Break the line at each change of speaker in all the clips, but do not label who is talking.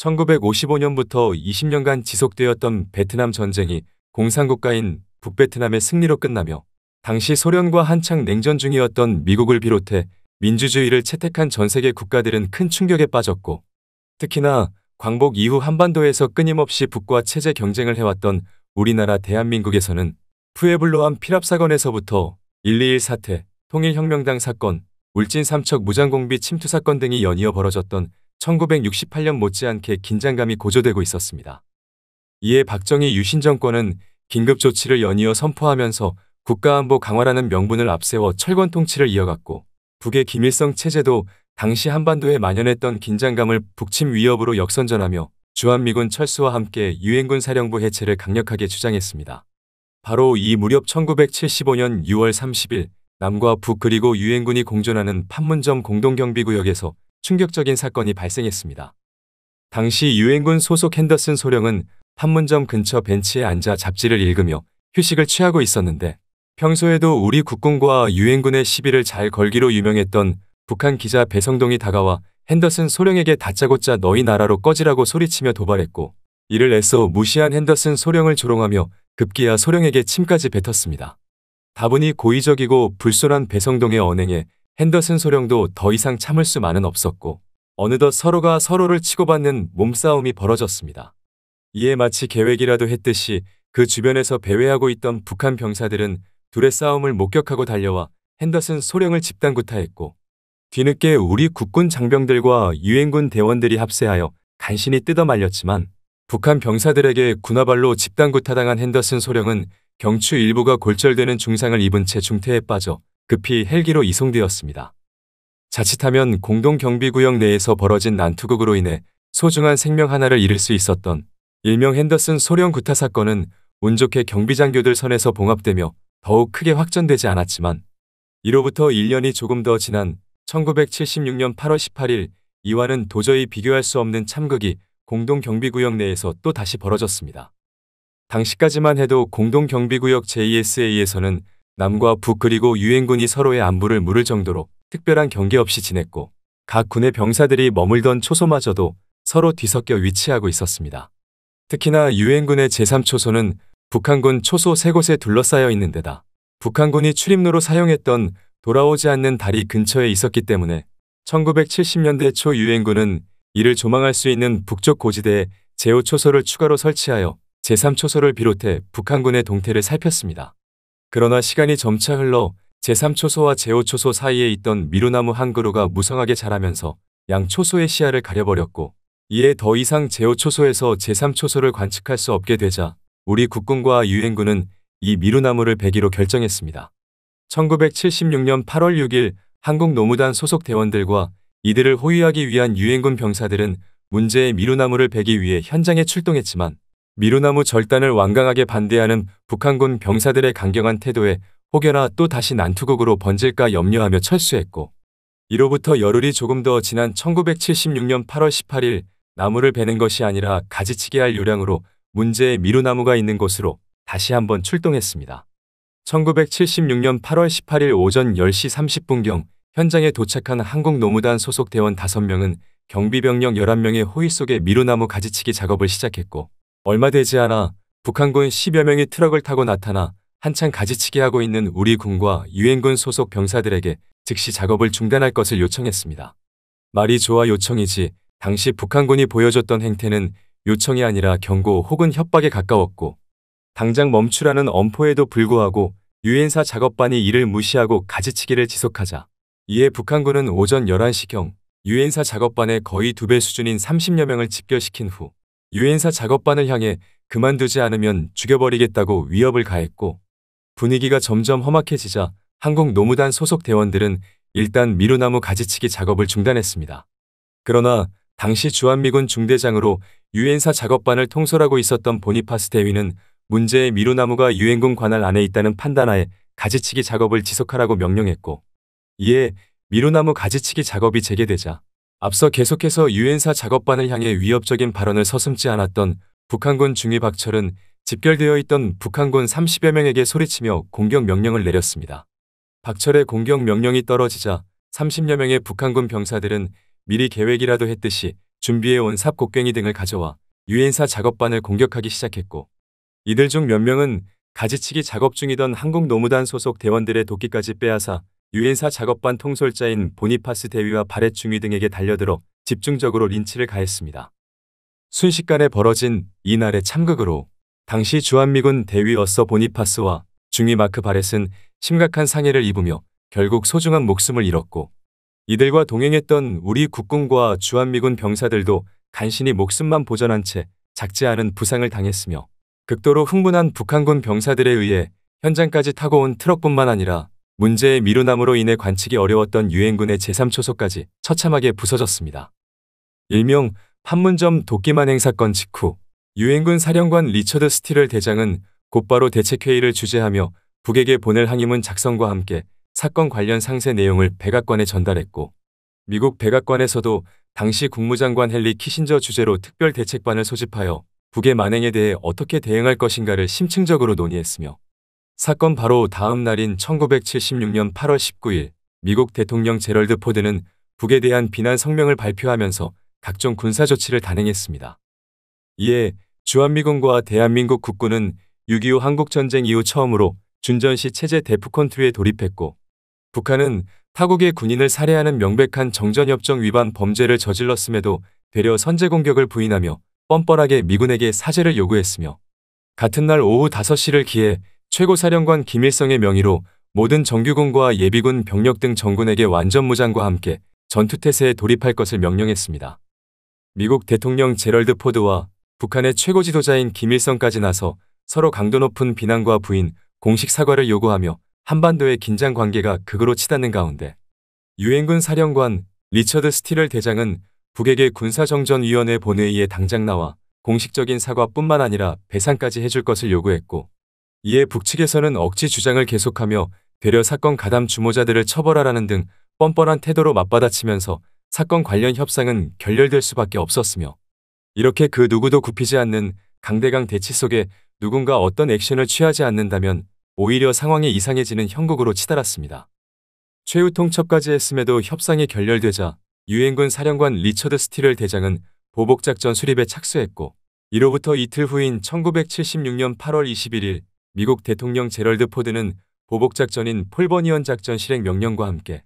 1955년부터 20년간 지속되었던 베트남 전쟁이 공산국가인 북베트남의 승리로 끝나며 당시 소련과 한창 냉전 중이었던 미국을 비롯해 민주주의를 채택한 전 세계 국가들은 큰 충격에 빠졌고 특히나 광복 이후 한반도에서 끊임없이 북과 체제 경쟁을 해왔던 우리나라 대한민국에서는 푸에블로함 필압 사건에서부터 121 사태, 통일혁명당 사건, 울진 삼척 무장공비 침투 사건 등이 연이어 벌어졌던 1968년 못지않게 긴장감이 고조되고 있었습니다. 이에 박정희 유신 정권은 긴급조치를 연이어 선포하면서 국가안보 강화라는 명분을 앞세워 철권 통치를 이어갔고 북의 김일성 체제도 당시 한반도에 만연했던 긴장감을 북침 위협으로 역선전하며 주한미군 철수와 함께 유엔군 사령부 해체를 강력하게 주장했습니다. 바로 이 무렵 1975년 6월 30일 남과 북 그리고 유엔군이 공존하는 판문점 공동경비구역에서 충격적인 사건이 발생했습니다. 당시 유엔군 소속 핸더슨 소령은 판문점 근처 벤치에 앉아 잡지를 읽으며 휴식을 취하고 있었는데 평소에도 우리 국군과 유엔군의 시비를 잘 걸기로 유명했던 북한 기자 배성동이 다가와 핸더슨 소령에게 다짜고짜 너희 나라로 꺼지라고 소리치며 도발했고 이를 애써 무시한 핸더슨 소령을 조롱하며 급기야 소령에게 침까지 뱉었습니다. 다분히 고의적이고 불손한 배성동의 언행에 핸더슨 소령도 더 이상 참을 수만은 없었고 어느덧 서로가 서로를 치고받는 몸싸움이 벌어졌습니다. 이에 마치 계획이라도 했듯이 그 주변에서 배회하고 있던 북한 병사들은 둘의 싸움을 목격하고 달려와 핸더슨 소령을 집단 구타했고 뒤늦게 우리 국군 장병들과 유엔군 대원들이 합세하여 간신히 뜯어말렸지만 북한 병사들에게 군화발로 집단 구타당한 핸더슨 소령은 경추 일부가 골절되는 중상을 입은 채 중태에 빠져 급히 헬기로 이송되었습니다. 자칫하면 공동경비구역 내에서 벌어진 난투극으로 인해 소중한 생명 하나를 잃을 수 있었던 일명 핸더슨 소련 구타 사건은 운 좋게 경비장교들 선에서 봉합되며 더욱 크게 확전되지 않았지만 이로부터 1년이 조금 더 지난 1976년 8월 18일 이와는 도저히 비교할 수 없는 참극이 공동경비구역 내에서 또 다시 벌어졌습니다. 당시까지만 해도 공동경비구역 JSA에서는 남과 북 그리고 유엔군이 서로의 안부를 물을 정도로 특별한 경계 없이 지냈고 각 군의 병사들이 머물던 초소마저도 서로 뒤섞여 위치하고 있었습니다. 특히나 유엔군의 제3초소는 북한군 초소 3곳에 둘러싸여 있는 데다 북한군이 출입로로 사용했던 돌아오지 않는 다리 근처에 있었기 때문에 1970년대 초 유엔군은 이를 조망할 수 있는 북쪽 고지대에 제5초소를 추가로 설치하여 제3초소를 비롯해 북한군의 동태를 살폈습니다. 그러나 시간이 점차 흘러 제3초소와 제5초소 사이에 있던 미루나무 한 그루가 무성하게 자라면서 양초소의 시야를 가려버렸고 이에 더 이상 제5초소에서 제3초소를 관측할 수 없게 되자 우리 국군과 유엔군은 이 미루나무를 배기로 결정했습니다. 1976년 8월 6일 한국 노무단 소속 대원들과 이들을 호위하기 위한 유엔군 병사들은 문제의 미루나무를 베기 위해 현장에 출동했지만 미로나무 절단을 완강하게 반대하는 북한군 병사들의 강경한 태도에 혹여나 또 다시 난투극으로 번질까 염려하며 철수했고 이로부터 열흘이 조금 더 지난 1976년 8월 18일 나무를 베는 것이 아니라 가지치기 할 요량으로 문제의 미로나무가 있는 곳으로 다시 한번 출동했습니다. 1976년 8월 18일 오전 10시 30분경 현장에 도착한 한국노무단 소속 대원 5명은 경비병력 11명의 호위 속에 미로나무 가지치기 작업을 시작했고 얼마 되지 않아 북한군 10여 명이 트럭을 타고 나타나 한창 가지치기 하고 있는 우리 군과 유엔군 소속 병사들에게 즉시 작업을 중단할 것을 요청했습니다. 말이 좋아 요청이지 당시 북한군이 보여줬던 행태는 요청이 아니라 경고 혹은 협박에 가까웠고 당장 멈추라는 엄포에도 불구하고 유엔사 작업반이 이를 무시하고 가지치기를 지속하자 이에 북한군은 오전 11시경 유엔사 작업반의 거의 두 배 수준인 30여 명을 집결시킨 후 유엔사 작업반을 향해 그만두지 않으면 죽여버리겠다고 위협을 가했고 분위기가 점점 험악해지자 한국 노무단 소속 대원들은 일단 미루나무 가지치기 작업을 중단했습니다. 그러나 당시 주한미군 중대장으로 유엔사 작업반을 통솔하고 있었던 보니파스 대위는 문제의 미루나무가 유엔군 관할 안에 있다는 판단하에 가지치기 작업을 지속하라고 명령했고 이에 미루나무 가지치기 작업이 재개되자 앞서 계속해서 유엔사 작업반을 향해 위협적인 발언을 서슴지 않았던 북한군 중위 박철은 집결되어 있던 북한군 30여 명에게 소리치며 공격 명령을 내렸습니다. 박철의 공격 명령이 떨어지자 30여 명의 북한군 병사들은 미리 계획이라도 했듯이 준비해온 삽곡괭이 등을 가져와 유엔사 작업반을 공격하기 시작했고 이들 중 몇 명은 가지치기 작업 중이던 한국노무단 소속 대원들의 도끼까지 빼앗아 유엔사 작업반 통솔자인 보니파스 대위와 바렛 중위 등에게 달려들어 집중적으로 린치를 가했습니다. 순식간에 벌어진 이날의 참극으로 당시 주한미군 대위 어서 보니파스와 중위 마크 바렛은 심각한 상해를 입으며 결국 소중한 목숨을 잃었고 이들과 동행했던 우리 국군과 주한미군 병사들도 간신히 목숨만 보전한 채 작지 않은 부상을 당했으며 극도로 흥분한 북한군 병사들에 의해 현장까지 타고 온 트럭뿐만 아니라 문제의 미루남으로 인해 관측이 어려웠던 유엔군의 제3초소까지 처참하게 부서졌습니다. 일명 판문점 도끼만행 사건 직후 유엔군 사령관 리처드 스틸을 대장은 곧바로 대책회의를 주재하며 북에게 보낼 항의문 작성과 함께 사건 관련 상세 내용을 백악관에 전달했고 미국 백악관에서도 당시 국무장관 헨리 키신저 주재로 특별 대책반을 소집하여 북의 만행에 대해 어떻게 대응할 것인가를 심층적으로 논의했으며 사건 바로 다음 날인 1976년 8월 19일 미국 대통령 제럴드 포드는 북에 대한 비난 성명을 발표하면서 각종 군사 조치를 단행했습니다. 이에 주한미군과 대한민국 국군은 6.25 한국전쟁 이후 처음으로 준전시 체제 데프콘트에 돌입했고 북한은 타국의 군인을 살해하는 명백한 정전협정 위반 범죄를 저질렀음에도 되려 선제 공격을 부인하며 뻔뻔하게 미군에게 사죄를 요구했으며 같은 날 오후 5시를 기해 최고사령관 김일성의 명의로 모든 정규군과 예비군 병력 등 정군에게 완전 무장과 함께 전투태세에 돌입할 것을 명령했습니다. 미국 대통령 제럴드 포드와 북한의 최고 지도자인 김일성까지 나서 서로 강도 높은 비난과 부인, 공식 사과를 요구하며 한반도의 긴장 관계가 극으로 치닫는 가운데 유엔군 사령관 리처드 스틸럴 대장은 북에게 군사정전위원회 본회의에 당장 나와 공식적인 사과뿐만 아니라 배상까지 해줄 것을 요구했고 이에 북측에서는 억지 주장을 계속하며 되려 사건 가담 주모자들을 처벌하라는 등 뻔뻔한 태도로 맞받아치면서 사건 관련 협상은 결렬될 수밖에 없었으며 이렇게 그 누구도 굽히지 않는 강대강 대치 속에 누군가 어떤 액션을 취하지 않는다면 오히려 상황이 이상해지는 형국으로 치달았습니다. 최후 통첩까지 했음에도 협상이 결렬되자 유엔군 사령관 리처드 스틸을 대장은 보복작전 수립에 착수했고 이로부터 이틀 후인 1976년 8월 21일 미국 대통령 제럴드 포드는 보복작전인 폴버니언 작전 실행 명령과 함께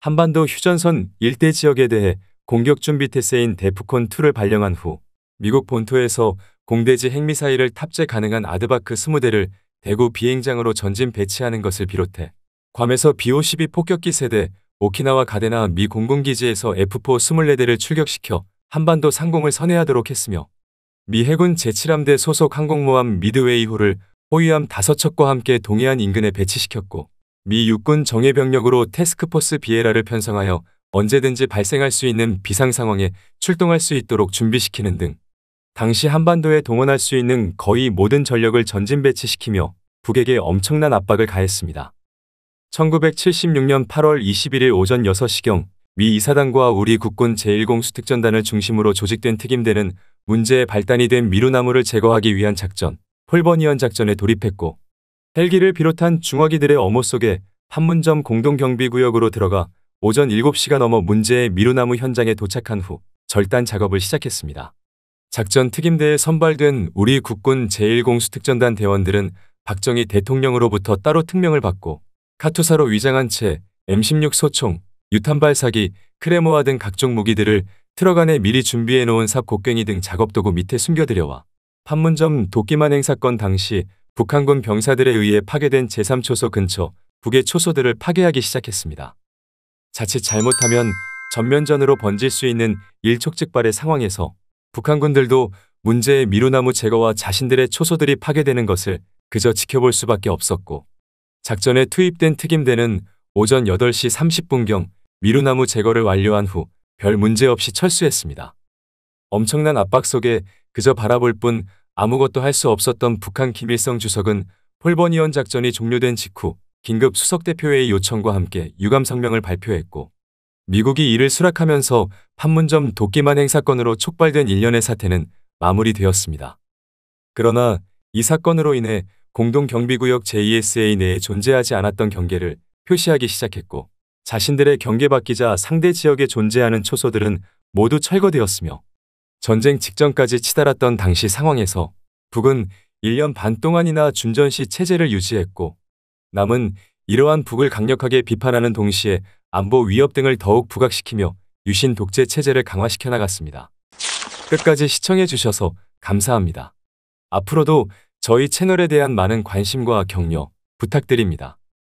한반도 휴전선 일대 지역에 대해 공격 준비 태세인 데프콘2를 발령한 후 미국 본토에서 공대지 핵미사일을 탑재 가능한 아드바크 20대를 대구 비행장으로 전진 배치하는 것을 비롯해 괌에서 B-52 폭격기 세대, 오키나와 가데나 미 공군기지에서 F-4 24대를 출격시켜 한반도 상공을 선회하도록 했으며 미 해군 제7함대 소속 항공모함 미드웨이호를 호위함 5척과 함께 동해안 인근에 배치시켰고 미 육군 정예병력으로 테스크포스 비에라를 편성하여 언제든지 발생할 수 있는 비상 상황에 출동할 수 있도록 준비시키는 등 당시 한반도에 동원할 수 있는 거의 모든 전력을 전진 배치시키며 북에게 엄청난 압박을 가했습니다. 1976년 8월 21일 오전 6시경 미 이사단과 우리 국군 제1공수특전단을 중심으로 조직된 특임대는 문제의 발단이 된 미루나무를 제거하기 위한 작전 홀버니언 작전에 돌입했고 헬기를 비롯한 중화기들의 어모 속에 판문점 공동경비구역으로 들어가 오전 7시가 넘어 문제의 미루나무 현장에 도착한 후 절단 작업을 시작했습니다. 작전 특임대에 선발된 우리 국군 제1공수특전단 대원들은 박정희 대통령으로부터 따로 특명을 받고 카투사로 위장한 채 M16 소총, 유탄발사기, 크레모아 등 각종 무기들을 트럭 안에 미리 준비해놓은 삽 곡괭이 등 작업도구 밑에 숨겨들여와 판문점 도끼만행 사건 당시 북한군 병사들에 의해 파괴된 제3초소 근처 북의 초소들을 파괴하기 시작했습니다. 자칫 잘못하면 전면전으로 번질 수 있는 일촉즉발의 상황에서 북한군들도 문제의 미루나무 제거와 자신들의 초소들이 파괴되는 것을 그저 지켜볼 수밖에 없었고 작전에 투입된 특임대는 오전 8시 30분경 미루나무 제거를 완료한 후 별 문제 없이 철수했습니다. 엄청난 압박 속에 그저 바라볼 뿐 아무것도 할 수 없었던 북한 김일성 주석은 폴버니언 작전이 종료된 직후 긴급 수석대표회의 요청과 함께 유감 성명을 발표했고 미국이 이를 수락하면서 판문점 도끼만 행사건으로 촉발된 일련의 사태는 마무리되었습니다. 그러나 이 사건으로 인해 공동경비구역 JSA 내에 존재하지 않았던 경계를 표시하기 시작했고 자신들의 경계바뀌자 상대 지역에 존재하는 초소들은 모두 철거되었으며 전쟁 직전까지 치달았던 당시 상황에서 북은 1년 반 동안이나 준전시 체제를 유지했고 남은 이러한 북을 강력하게 비판하는 동시에 안보 위협 등을 더욱 부각시키며 유신 독재 체제를 강화시켜 나갔습니다. 끝까지 시청해 주셔서 감사합니다. 앞으로도 저희 채널에 대한 많은 관심과 격려 부탁드립니다.